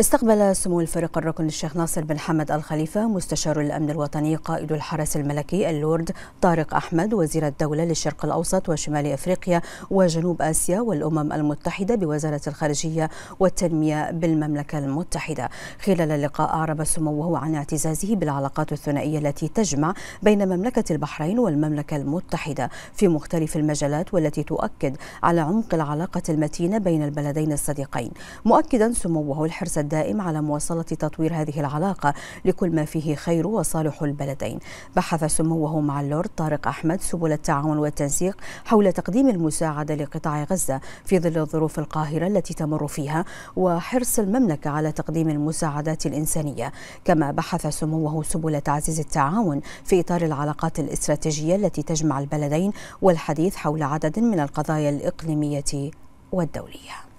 استقبل سمو الفريق الركن الشيخ ناصر بن حمد الخليفة مستشار الأمن الوطني قائد الحرس الملكي اللورد طارق أحمد وزير الدولة للشرق الأوسط وشمال أفريقيا وجنوب آسيا والأمم المتحدة بوزارة الخارجية والتنمية بالمملكة المتحدة خلال اللقاء أعرب سموه عن اعتزازه بالعلاقات الثنائية التي تجمع بين مملكة البحرين والمملكة المتحدة في مختلف المجالات والتي تؤكد على عمق العلاقة المتينة بين البلدين الصديقين مؤكدا سموه الحرص الدائم على مواصلة تطوير هذه العلاقة لكل ما فيه خير وصالح البلدين بحث سموه مع اللورد طارق أحمد سبل التعاون والتنسيق حول تقديم المساعدة لقطاع غزة في ظل الظروف القاهرة التي تمر فيها وحرص المملكة على تقديم المساعدات الإنسانية كما بحث سموه سبل تعزيز التعاون في إطار العلاقات الاستراتيجية التي تجمع البلدين والحديث حول عدد من القضايا الإقليمية والدولية